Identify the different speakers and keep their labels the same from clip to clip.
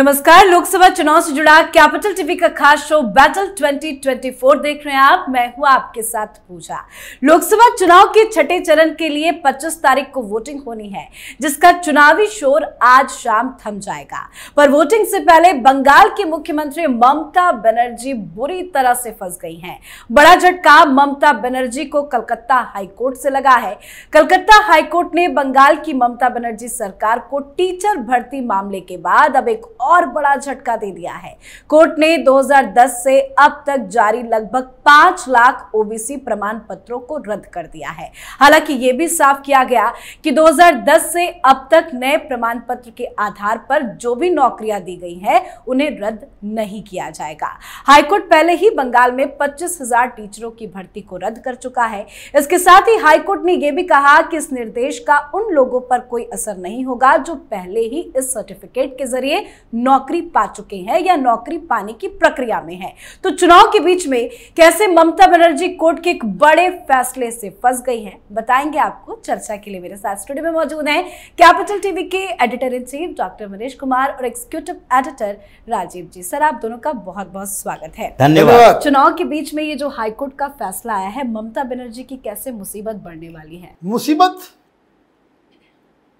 Speaker 1: नमस्कार लोकसभा चुनाव से जुड़ा कैपिटल टीवी का खास शो बैटल 2024 देख रहे हैं आप मैं हूं आपके साथ पूजा लोकसभा चुनाव के छठे चरण के लिए 25 तारीख को वोटिंग होनी है जिसका चुनावी शोर आज शाम थम जाएगा पर वोटिंग से पहले बंगाल की मुख्यमंत्री ममता बनर्जी बुरी तरह से फंस गई हैं बड़ा झटका ममता बनर्जी को कलकत्ता हाईकोर्ट से लगा है कलकत्ता हाईकोर्ट ने बंगाल की ममता बनर्जी सरकार को टीचर भर्ती मामले के बाद अब एक और बड़ा झटका दे दिया है कोर्ट ने 2010 से अब तक जारी लगभग 5 लाख ओबीसी प्रमाण पत्रों को रद्द कर दिया है हालांकि यह भी साफ किया गया कि 2010 से अब तक नए प्रमाण पत्र के आधार पर जो भी नौकरियां दी गई हैं उन्हें रद्द नहीं किया जाएगा हाईकोर्ट पहले ही बंगाल में पच्चीस टीचरों की भर्ती को रद्द कर चुका है इसके साथ ही हाईकोर्ट ने यह भी कहा कि इस निर्देश का उन लोगों पर कोई असर नहीं होगा जो पहले ही इस सर्टिफिकेट के जरिए नौकरी पा चुके हैं या नौकरी पाने की प्रक्रिया में हैं तो चुनाव के बीच में कैसे ममता बनर्जी कोर्ट के एक बड़े फैसले से फंस गई हैं बताएंगे आपको चर्चा के लिए मेरे साथ स्टूडियो में मौजूद हैं कैपिटल टीवी के editor in chief doctor Manish Kumar और executive editor Rajeev ji sir आप दोनों का बहुत बहुत स्वागत है धन्यवाद चुनाव के बीच में ये जो हाईकोर्ट का फैसला आया है ममता बनर्जी की कैसे मुसीबत बढ़ने वाली
Speaker 2: है मुसीबत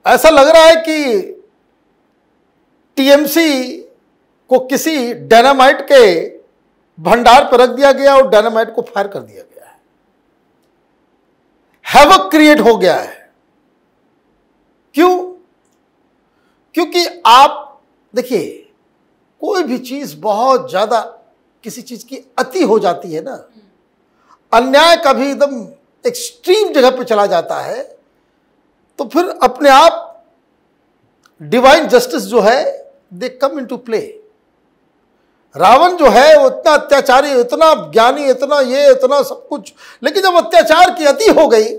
Speaker 2: ऐसा लग रहा है कि टीएमसी को किसी डायनामाइट के भंडार पर रख दिया गया और डायनामाइट को फायर कर दिया गया है हैवक क्रिएट हो गया है क्यों क्योंकि आप देखिए कोई भी चीज बहुत ज्यादा किसी चीज की अति हो जाती है ना अन्याय का भी एकदम एक्सट्रीम जगह पे चला जाता है तो फिर अपने आप डिवाइन जस्टिस जो है they come in to play Ravan जो है वो इतना अत्याचारी इतना ज्ञानी इतना ये इतना सब कुछ लेकिन जब अत्याचार की अति हो गई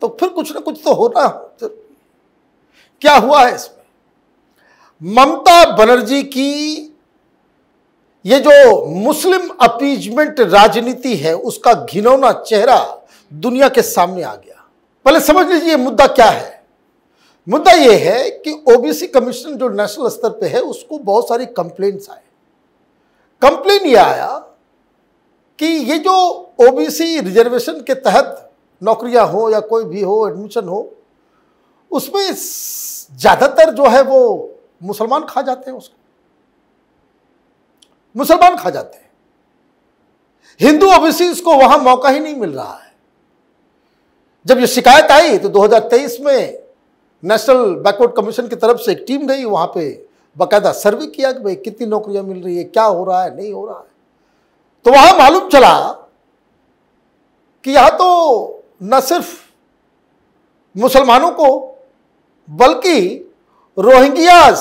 Speaker 2: तो फिर कुछ ना कुछ तो होना क्या हुआ है इसमें ममता बनर्जी की ये जो मुस्लिम अपीजमेंट राजनीति है उसका घिनौना चेहरा दुनिया के सामने आ गया पहले समझ लीजिए मुद्दा क्या है मुद्दा यह है कि ओबीसी कमीशन जो नेशनल स्तर पे है उसको बहुत सारी कंप्लेंट्स आए कंप्लेन ये आया कि ये जो ओबीसी रिजर्वेशन के तहत नौकरियां हो या कोई भी हो एडमिशन हो उसमें ज़्यादातर जो है वो मुसलमान खा जाते हैं उसको मुसलमान खा जाते हैं हिंदू ओबीसी को वहां मौका ही नहीं मिल रहा है जब ये शिकायत आई तो 2023 में नेशनल बैकवर्ड कमीशन की तरफ से एक टीम गई वहाँ पे बाकायदा सर्वे किया कि भाई कितनी नौकरियाँ मिल रही है क्या हो रहा है नहीं हो रहा है तो वहाँ मालूम चला कि यहाँ तो न सिर्फ मुसलमानों को बल्कि रोहिंग्याज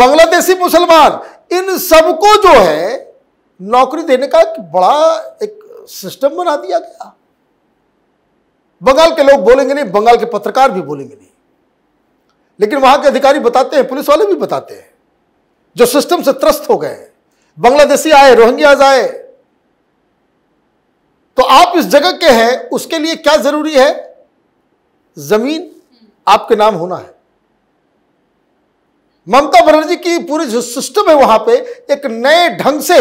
Speaker 2: बांग्लादेशी मुसलमान इन सबको जो है नौकरी देने का एक बड़ा एक सिस्टम बना दिया गया बंगाल के लोग बोलेंगे नहीं बंगाल के पत्रकार भी बोलेंगे नहीं लेकिन वहां के अधिकारी बताते हैं पुलिस वाले भी बताते हैं जो सिस्टम से त्रस्त हो गए बांग्लादेशी आए रोहिंग्याज आए तो आप इस जगह के हैं उसके लिए क्या जरूरी है जमीन आपके नाम होना है ममता बनर्जी की पूरी जो सिस्टम है वहां पे एक नए ढंग से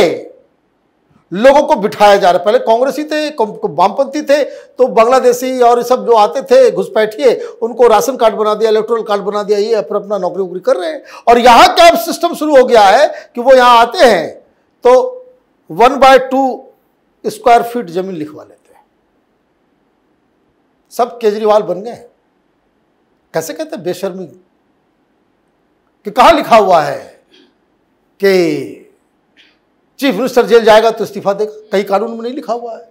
Speaker 2: लोगों को बिठाया जा रहा है पहले कांग्रेसी थे वामपंथी थे तो बांग्लादेशी और सब जो आते थे घुसपैठिए उनको राशन कार्ड बना दिया इलेक्ट्रल कार्ड बना दिया ये अपना अपना नौकरी वोकरी कर रहे हैं और यहाँ क्या सिस्टम शुरू हो गया है कि वो यहाँ आते हैं तो one by two square feet जमीन लिखवा लेते हैं सब केजरीवाल बन गए कैसे कहते बेशर्मी कि कहाँ लिखा हुआ है कि चीफ मिनिस्टर जेल जाएगा तो इस्तीफा देगा कहीं कानून में नहीं लिखा हुआ है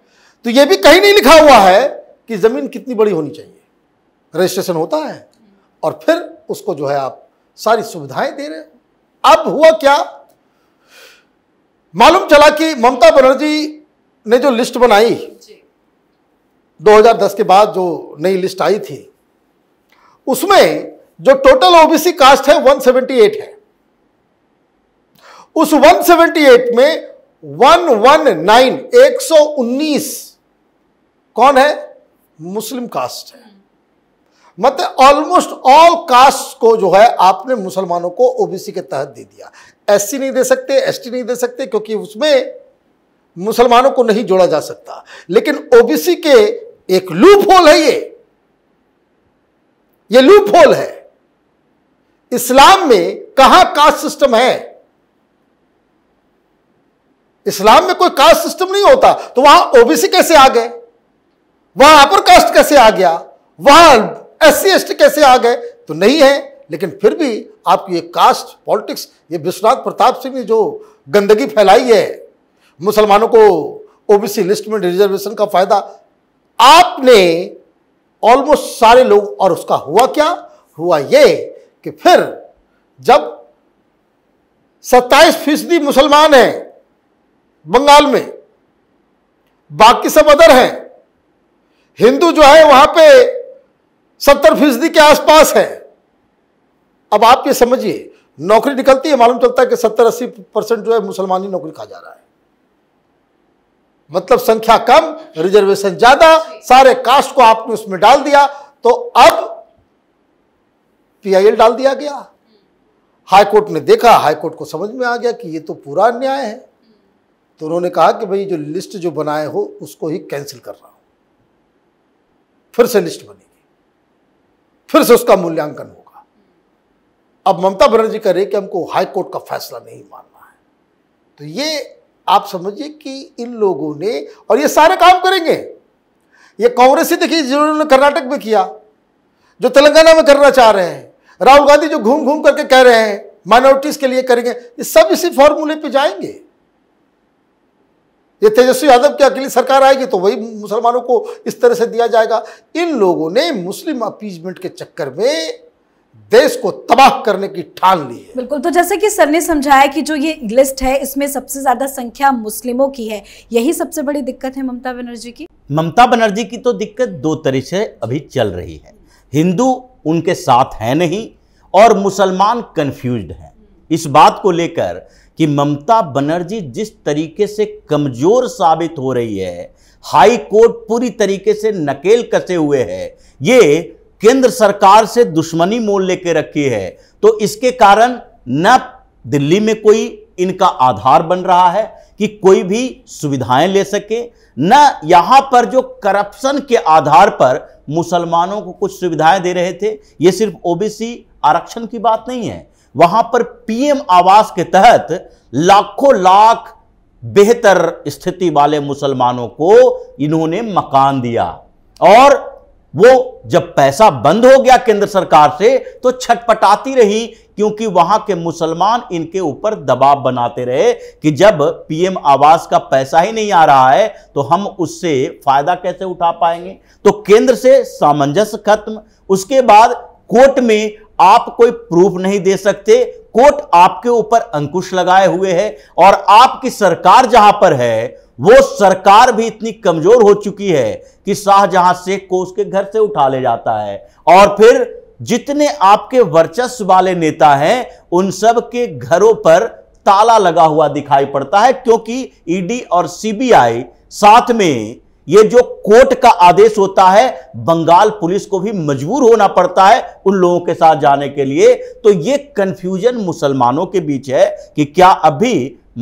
Speaker 2: तो ये भी कहीं नहीं लिखा हुआ है कि ज़मीन कितनी बड़ी होनी चाहिए रजिस्ट्रेशन होता है और फिर उसको जो है आप सारी सुविधाएं दे रहे हो अब हुआ क्या मालूम चला कि ममता बनर्जी ने जो लिस्ट बनाई 2010 के बाद जो नई लिस्ट आई थी उसमें जो टोटल ओबीसी कास्ट है 178 है उस 178 में 119 119 कौन है मुस्लिम कास्ट है मतलब ऑलमोस्ट ऑल कास्ट को जो है आपने मुसलमानों को ओबीसी के तहत दे दिया एससी नहीं दे सकते एसटी नहीं दे सकते क्योंकि उसमें मुसलमानों को नहीं जोड़ा जा सकता लेकिन ओबीसी के एक लूप होल है ये ये लूप होल है इस्लाम में कहा कास्ट सिस्टम है इस्लाम में कोई कास्ट सिस्टम नहीं होता तो वहां ओबीसी कैसे आ गए वहां अपर कास्ट कैसे आ गया वहां एस सी कैसे आ गए तो नहीं है लेकिन फिर भी आपकी ये कास्ट पॉलिटिक्स ये विश्वनाथ प्रताप सिंह ने जो गंदगी फैलाई है मुसलमानों को ओबीसी लिस्ट में रिजर्वेशन का फायदा आपने ऑलमोस्ट सारे लोग और उसका हुआ क्या हुआ ये कि फिर जब सत्ताईस फीसदी मुसलमान हैं बंगाल में बाकी सब अदर है हिंदू जो है वहां पे सत्तर फीसदी के आसपास है अब आप ये समझिए नौकरी निकलती है मालूम चलता है कि सत्तर अस्सी परसेंट जो है मुसलमान ही नौकरी खा जा रहा है मतलब संख्या कम रिजर्वेशन ज्यादा सारे कास्ट को आपने उसमें डाल दिया तो अब पीआईएल डाल दिया गया हाईकोर्ट ने देखा हाईकोर्ट को समझ में आ गया कि ये तो पूरा अन्याय है तो उन्होंने कहा कि भाई जो लिस्ट जो बनाए हो उसको ही कैंसिल कर रहा हूं फिर से लिस्ट बनेगी फिर से उसका मूल्यांकन होगा अब ममता बनर्जी कह रही कि हमको हाई कोर्ट का फैसला नहीं मानना है तो ये आप समझिए कि इन लोगों ने और ये सारे काम करेंगे ये कांग्रेस ही देखिए जिन्होंने कर्नाटक में किया जो तेलंगाना में करना चाह रहे हैं राहुल गांधी जो घूम घूम करके कह रहे हैं माइनॉरिटीज़ के लिए करेंगे ये सब इसी फॉर्मूले पे जाएंगे ये तेजस्वी यादव के अकेली सरकार आएगी तो वही मुसलमानों को इस तरह से दिया जाएगा इन लोगों ने मुस्लिम अपीजमेंट के चक्कर में देश को तबाह करने की ठान ली है
Speaker 1: बिल्कुल तो जैसे कि सर ने समझाया कि जो ये लिस्ट है इसमें सबसे ज्यादा संख्या मुस्लिमों की है यही सबसे बड़ी दिक्कत है ममता बनर्जी की
Speaker 3: ममता बनर्जी की तो दिक्कत दो तरह से अभी चल रही है हिंदू उनके साथ है नहीं और मुसलमान कंफ्यूज्ड हैं इस बात को लेकर कि ममता बनर्जी जिस तरीके से कमज़ोर साबित हो रही है हाई कोर्ट पूरी तरीके से नकेल कसे हुए है ये केंद्र सरकार से दुश्मनी मोल लेके रखी है तो इसके कारण न दिल्ली में कोई इनका आधार बन रहा है कि कोई भी सुविधाएं ले सके न यहां पर जो करप्शन के आधार पर मुसलमानों को कुछ सुविधाएं दे रहे थे ये सिर्फ ओबीसी आरक्षण की बात नहीं है वहां पर पीएम आवास के तहत लाखों लाख बेहतर स्थिति वाले मुसलमानों को इन्होंने मकान दिया और वो जब पैसा बंद हो गया केंद्र सरकार से तो छटपटाती रही क्योंकि वहां के मुसलमान इनके ऊपर दबाव बनाते रहे कि जब पीएम आवास का पैसा ही नहीं आ रहा है तो हम उससे फायदा कैसे उठा पाएंगे तो केंद्र से सामंजस्य खत्म उसके बाद कोर्ट में आप कोई प्रूफ नहीं दे सकते कोर्ट आपके ऊपर अंकुश लगाए हुए है और आपकी सरकार जहां पर है वो सरकार भी इतनी कमजोर हो चुकी है कि शाहजहां शेख को उसके घर से उठा ले जाता है और फिर जितने आपके वर्चस्व वाले नेता हैं उन सब के घरों पर ताला लगा हुआ दिखाई पड़ता है क्योंकि ईडी और सीबीआई साथ में ये जो कोर्ट का आदेश होता है बंगाल पुलिस को भी मजबूर होना पड़ता है उन लोगों के साथ जाने के लिए तो ये कंफ्यूजन मुसलमानों के बीच है कि क्या अभी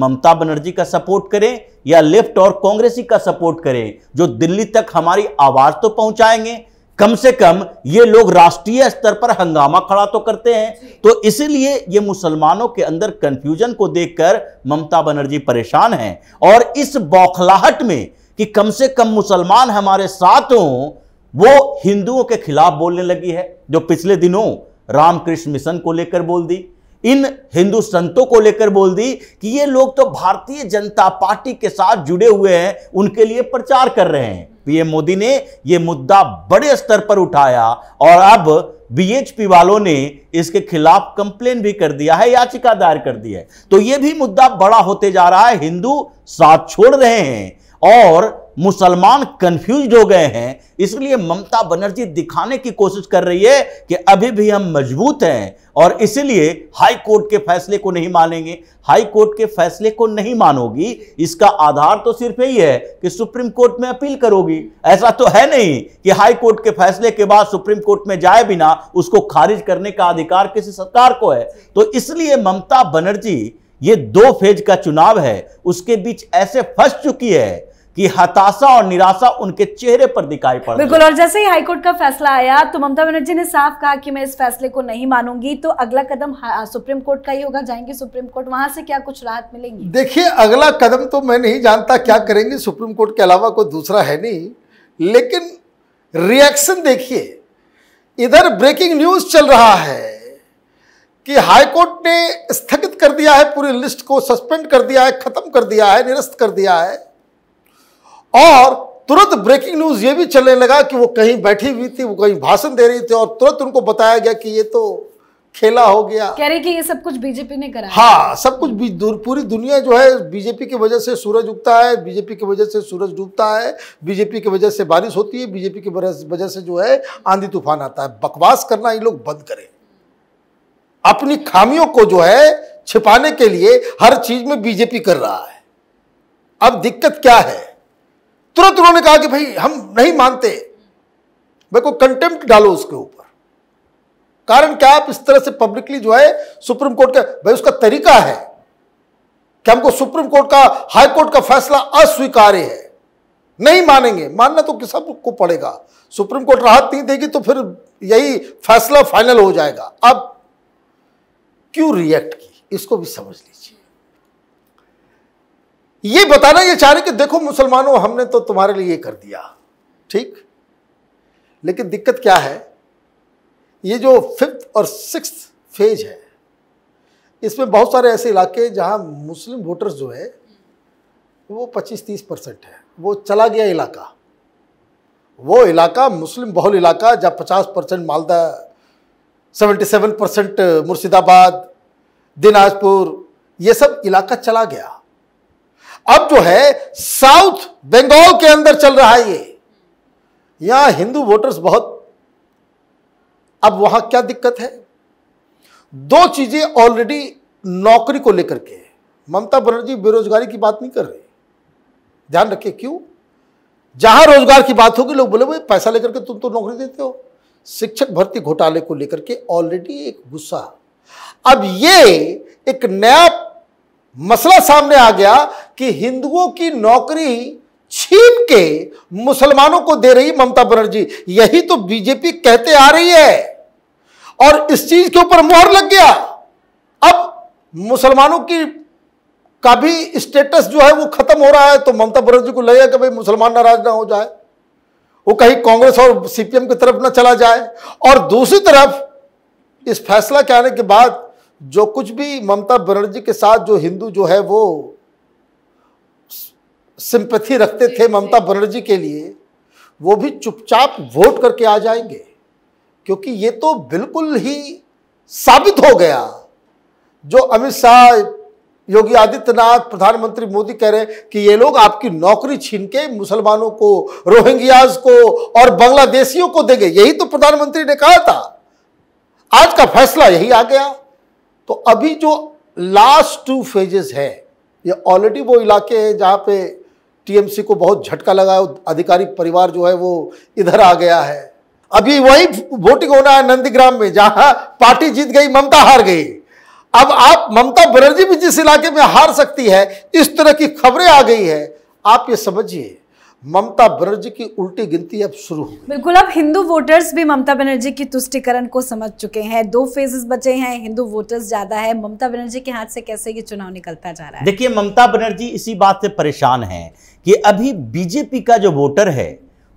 Speaker 3: ममता बनर्जी का सपोर्ट करें या लेफ्ट और कांग्रेसी का सपोर्ट करें जो दिल्ली तक हमारी आवाज तो पहुंचाएंगे कम से कम ये लोग राष्ट्रीय स्तर पर हंगामा खड़ा तो करते हैं तो इसीलिए ये मुसलमानों के अंदर कंफ्यूजन को देखकर ममता बनर्जी परेशान हैं और इस बौखलाहट में कि कम से कम मुसलमान हमारे साथ हों वो हिंदुओं के खिलाफ बोलने लगी है जो पिछले दिनों रामकृष्ण मिशन को लेकर बोल दी इन हिंदू संतों को लेकर बोल दी कि ये लोग तो भारतीय जनता पार्टी के साथ जुड़े हुए हैं उनके लिए प्रचार कर रहे हैं पीएम मोदी ने यह मुद्दा बड़े स्तर पर उठाया और अब बीएचपी वालों ने इसके खिलाफ कंप्लेन भी कर दिया है याचिका दायर कर दी है तो यह भी मुद्दा बड़ा होते जा रहा है हिंदू साथ छोड़ रहे हैं और मुसलमान कंफ्यूज हो गए हैं इसलिए ममता बनर्जी दिखाने की कोशिश कर रही है कि अभी भी हम मजबूत हैं और इसलिए हाई कोर्ट के फैसले को नहीं मानेंगे हाई कोर्ट के फैसले को नहीं मानोगी इसका आधार तो सिर्फ यही है कि सुप्रीम कोर्ट में अपील करोगी ऐसा तो है नहीं कि हाई कोर्ट के फैसले के बाद सुप्रीम कोर्ट में जाए बिना उसको खारिज करने का अधिकार किसी सरकार को है तो इसलिए ममता बनर्जी ये दो फेज का चुनाव है उसके बीच ऐसे फंस चुकी है कि हताशा और निराशा उनके चेहरे पर दिखाई पड़ बिल्कुल और
Speaker 1: जैसे ही हाईकोर्ट का फैसला आया तो ममता बनर्जी ने साफ कहा कि मैं इस फैसले को नहीं मानूंगी तो अगला कदम सुप्रीम कोर्ट का ही होगा जाएंगे सुप्रीम कोर्ट वहां से क्या कुछ राहत मिलेगी
Speaker 2: देखिए अगला कदम तो मैं नहीं जानता क्या करेंगे सुप्रीम कोर्ट के अलावा कोई दूसरा है नहीं लेकिन रिएक्शन देखिए इधर ब्रेकिंग न्यूज चल रहा है कि हाईकोर्ट ने स्थगित कर दिया है पूरी लिस्ट को सस्पेंड कर दिया है खत्म कर दिया है निरस्त कर दिया है और तुरंत ब्रेकिंग न्यूज ये भी चलने लगा कि वो कहीं बैठी हुई थी वो कहीं भाषण दे रही थी और तुरंत उनको बताया गया कि ये तो खेला हो गया
Speaker 1: कह रहे कि ये सब कुछ बीजेपी ने करा हाँ
Speaker 2: सब कुछ पूरी दुनिया जो है बीजेपी की वजह से सूरज उगता है बीजेपी की वजह से सूरज डूबता है बीजेपी की वजह से बारिश होती है बीजेपी की वजह से जो है आंधी तूफान आता है बकवास करना ये लोग बंद करें अपनी खामियों को जो है छिपाने के लिए हर चीज में बीजेपी कर रहा है अब दिक्कत क्या है तुरंत उन्होंने कहा कि भाई हम नहीं मानते भाई को कंटेम्प्ट डालो उसके ऊपर कारण क्या आप इस तरह से पब्लिकली जो है सुप्रीम कोर्ट का भाई उसका तरीका है कि हमको सुप्रीम कोर्ट का हाई कोर्ट का फैसला अस्वीकार्य है नहीं मानेंगे मानना तो सबको पड़ेगा सुप्रीम कोर्ट राहत नहीं देगी तो फिर यही फैसला फाइनल हो जाएगा अब क्यों रिएक्ट की इसको भी समझ लीजिए ये बताना ये चाह रहे कि देखो मुसलमानों हमने तो तुम्हारे लिए ये कर दिया ठीक लेकिन दिक्कत क्या है ये जो फिफ्थ और सिक्स फेज है इसमें बहुत सारे ऐसे इलाके जहाँ मुस्लिम वोटर्स जो है वो 25-30 परसेंट है वो चला गया इलाका वो इलाका मुस्लिम बहुल इलाका जहाँ 50 परसेंट मालदा 77 परसेंट मुर्शिदाबाद दिनाजपुर ये सब इलाका चला गया अब जो है साउथ बंगाल के अंदर चल रहा है ये यहां हिंदू वोटर्स बहुत अब वहां क्या दिक्कत है दो चीजें ऑलरेडी नौकरी को लेकर के ममता बनर्जी बेरोजगारी की बात नहीं कर रही ध्यान रखिए क्यों जहां रोजगार की बात होगी लोग बोले भाई पैसा लेकर के तुम तो नौकरी देते हो शिक्षक भर्ती घोटाले को लेकर के ऑलरेडी एक गुस्सा अब ये एक नया मसला सामने आ गया कि हिंदुओं की नौकरी छीन के मुसलमानों को दे रही ममता बनर्जी यही तो बीजेपी कहते आ रही है और इस चीज के ऊपर मोहर लग गया अब मुसलमानों की का भी स्टेटस जो है वो खत्म हो रहा है तो ममता बनर्जी को लगेगा कि भाई मुसलमान नाराज ना हो जाए वो कहीं कांग्रेस और सीपीएम की तरफ ना चला जाए और दूसरी तरफ इस फैसला के आने के बाद जो कुछ भी ममता बनर्जी के साथ जो हिंदू जो है वो सिंपथी रखते थे ममता बनर्जी के लिए वो भी चुपचाप वोट करके आ जाएंगे क्योंकि ये तो बिल्कुल ही साबित हो गया जो अमित शाह योगी आदित्यनाथ प्रधानमंत्री मोदी कह रहे हैं कि ये लोग आपकी नौकरी छीन के मुसलमानों को रोहिंग्याज को और बांग्लादेशियों को देंगे यही तो प्रधानमंत्री ने कहा था आज का फैसला यही आ गया तो अभी जो लास्ट टू फेजेस है ये ऑलरेडी वो इलाके हैं जहाँ पे टीएमसी को बहुत झटका लगा अधिकारी परिवार जो है वो इधर आ गया है अभी वही वोटिंग होना है नंदीग्राम में जहां पार्टी जीत गई ममता हार गई अब आप ममता बनर्जी भी जिस इलाके में हार सकती है इस तरह की खबरें आ गई है आप ये समझिए ममता बनर्जी की उल्टी गिनती अब शुरू हो
Speaker 1: बिल्कुल अब हिंदू वोटर्स भी ममता बनर्जी की तुष्टिकरण को समझ चुके हैं दो फेजेस बचे हैं हिंदू वोटर्स ज्यादा है ममता बनर्जी के हाथ से कैसे ये चुनाव निकलता जा रहा है
Speaker 3: देखिए ममता बनर्जी इसी बात से परेशान है कि अभी बीजेपी का जो वोटर है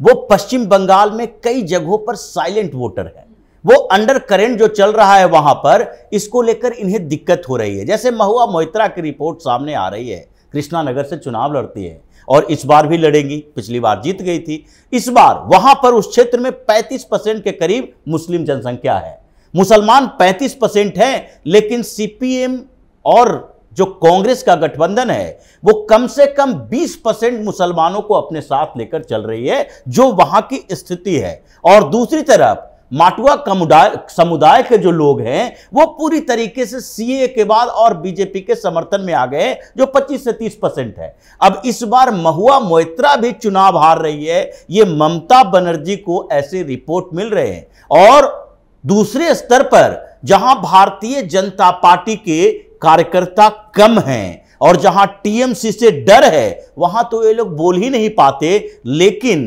Speaker 3: वो पश्चिम बंगाल में कई जगहों पर साइलेंट वोटर है वो अंडर करेंट जो चल रहा है वहां पर इसको लेकर इन्हें दिक्कत हो रही है जैसे महुआ मोहित्रा की रिपोर्ट सामने आ रही है कृष्णा नगर से चुनाव लड़ती है और इस बार भी लड़ेंगी पिछली बार जीत गई थी इस बार वहां पर उस क्षेत्र में 35 परसेंट के करीब मुस्लिम जनसंख्या है मुसलमान 35 परसेंट है लेकिन सीपीएम और जो कांग्रेस का गठबंधन है वो कम से कम 20 परसेंट मुसलमानों को अपने साथ लेकर चल रही है जो वहां की स्थिति है और दूसरी तरफ माटुआ समुदाय के जो लोग हैं वो पूरी तरीके से सीए के बाद और बीजेपी के समर्थन में आ गए जो 25 से 30 परसेंट है अब इस बार महुआ मोहित्रा भी चुनाव हार रही है ये ममता बनर्जी को ऐसे रिपोर्ट मिल रहे हैं और दूसरे स्तर पर जहां भारतीय जनता पार्टी के कार्यकर्ता कम हैं और जहां टीएमसी से डर है वहां तो ये लोग बोल ही नहीं पाते लेकिन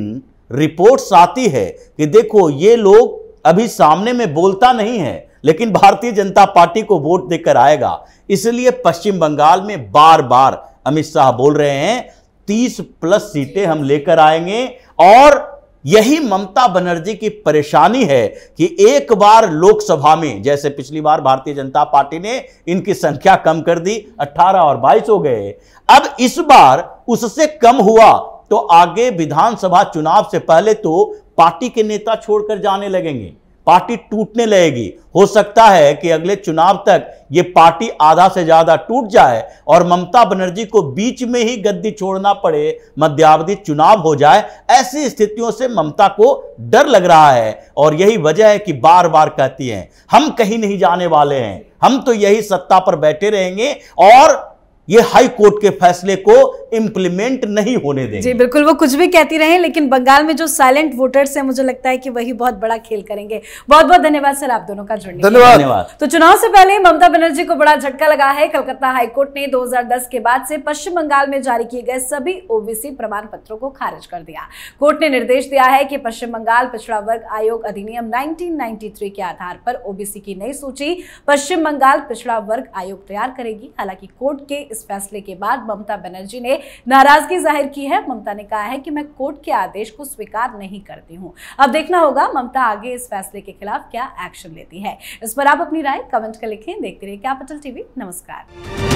Speaker 3: रिपोर्ट्स आती है कि देखो ये लोग अभी सामने में बोलता नहीं है लेकिन भारतीय जनता पार्टी को वोट देकर आएगा इसलिए पश्चिम बंगाल में बार बार अमित शाह बोल रहे हैं तीस प्लस सीटें हम लेकर आएंगे और यही ममता बनर्जी की परेशानी है कि एक बार लोकसभा में जैसे पिछली बार भारतीय जनता पार्टी ने इनकी संख्या कम कर दी 18 और 22 हो गए अब इस बार उससे कम हुआ तो आगे विधानसभा चुनाव से पहले तो पार्टी के नेता छोड़कर जाने लगेंगे पार्टी टूटने लगेगी हो सकता है कि अगले चुनाव तक ये पार्टी आधा से ज़्यादा टूट जाए और ममता बनर्जी को बीच में ही गद्दी छोड़ना पड़े मध्यावधि चुनाव हो जाए ऐसी स्थितियों से ममता को डर लग रहा है और यही वजह है कि बार बार कहती हैं हम कहीं नहीं जाने वाले हैं हम तो यही सत्ता पर बैठे रहेंगे और ये हाई कोर्ट के फैसले को इंप्लीमेंट नहीं होने देंगे
Speaker 1: जी बिल्कुल वो कुछ भी कहती रहे लेकिन बंगाल में जो साइलेंट वोटर्स हैं मुझे लगता है कि वही बहुत बड़ा खेल करेंगे बहुत बहुत धन्यवाद सर आप दोनों का जुड़ने धन्यवाद धन्यवाद तो चुनाव से पहले ममता बनर्जी को बड़ा झटका लगा है कलकत्ता हाईकोर्ट ने दो के बाद से पश्चिम बंगाल में जारी किए गए सभी ओबीसी प्रमाण पत्रों को खारिज कर दिया कोर्ट ने निर्देश दिया है कि पश्चिम बंगाल पिछड़ा वर्ग आयोग अधिनियम नाइनटीन के आधार पर ओबीसी की नई सूची पश्चिम बंगाल पिछड़ा वर्ग आयोग तैयार करेगी हालांकि कोर्ट के इस फैसले के बाद ममता बनर्जी ने नाराजगी जाहिर की है ममता ने कहा है कि मैं कोर्ट के आदेश को स्वीकार नहीं करती हूँ अब देखना होगा ममता आगे इस फैसले के खिलाफ क्या एक्शन लेती है इस पर आप अपनी राय कमेंट कर लिखें देखते रहिए कैपिटल टीवी नमस्कार